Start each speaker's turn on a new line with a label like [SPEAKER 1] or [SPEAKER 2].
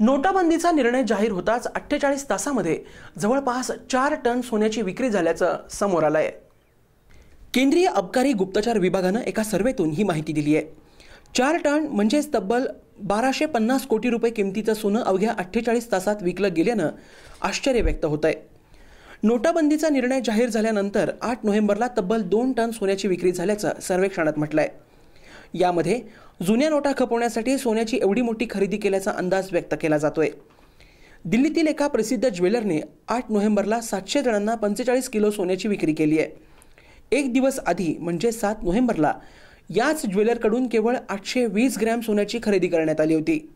[SPEAKER 1] नोटाबंदीचा निर्णय जाहीर होताच अठ्ठेचाळीस तासामध्ये जवळपास चार टन सोन्याची विक्री झाल्याचं समोर आलं आहे केंद्रीय अबकारी गुप्तचर विभागानं एका सर्वेतून ही माहिती दिली आहे चार टन म्हणजेच तब्बल बाराशे पन्नास कोटी रुपये किमतीचं सोनं अवघ्या अठ्ठेचाळीस तासात विकलं गेल्यानं आश्चर्य व्यक्त होत आहे नोटाबंदीचा निर्णय जाहीर झाल्यानंतर आठ नोव्हेंबरला तब्बल दोन टन सोन्याची विक्री झाल्याचं सर्वेक्षणात म्हटलं आहे यामध्ये जुन्या नोटा खपवण्यासाठी सोन्याची एवढी मोठी खरेदी केल्याचा अंदाज व्यक्त केला जातोय दिल्लीतील एका प्रसिद्ध ज्वेलरने आठ नोव्हेंबरला सातशे जणांना पंचेचाळीस किलो सोन्याची विक्री केली आहे एक दिवस आधी म्हणजे सात नोव्हेंबरला याच ज्वेलरकडून केवळ आठशे वीस ग्रॅम सोन्याची खरेदी करण्यात आली होती